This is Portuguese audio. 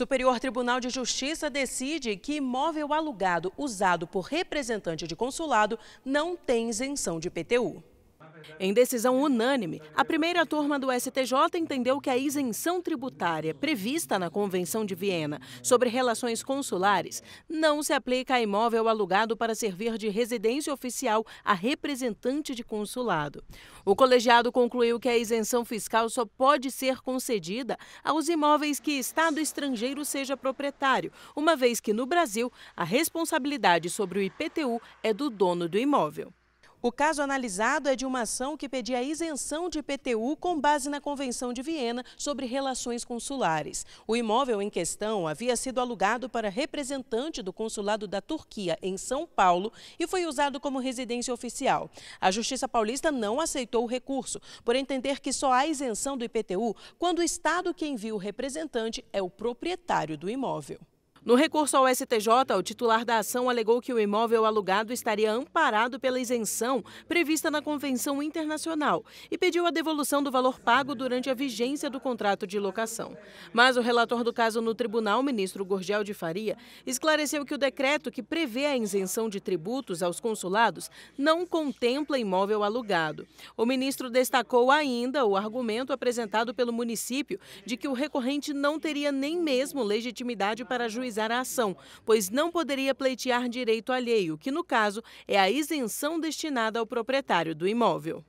Superior Tribunal de Justiça decide que imóvel alugado usado por representante de consulado não tem isenção de PTU. Em decisão unânime, a primeira turma do STJ entendeu que a isenção tributária prevista na Convenção de Viena sobre relações consulares não se aplica a imóvel alugado para servir de residência oficial a representante de consulado. O colegiado concluiu que a isenção fiscal só pode ser concedida aos imóveis que Estado estrangeiro seja proprietário, uma vez que no Brasil a responsabilidade sobre o IPTU é do dono do imóvel. O caso analisado é de uma ação que pedia isenção de IPTU com base na Convenção de Viena sobre relações consulares. O imóvel em questão havia sido alugado para representante do consulado da Turquia em São Paulo e foi usado como residência oficial. A Justiça Paulista não aceitou o recurso, por entender que só há isenção do IPTU quando o Estado que envia o representante é o proprietário do imóvel. No recurso ao STJ, o titular da ação alegou que o imóvel alugado estaria amparado pela isenção prevista na Convenção Internacional e pediu a devolução do valor pago durante a vigência do contrato de locação. Mas o relator do caso no tribunal, ministro Gurgel de Faria, esclareceu que o decreto que prevê a isenção de tributos aos consulados não contempla imóvel alugado. O ministro destacou ainda o argumento apresentado pelo município de que o recorrente não teria nem mesmo legitimidade para juiz a ação, pois não poderia pleitear direito alheio, que no caso é a isenção destinada ao proprietário do imóvel.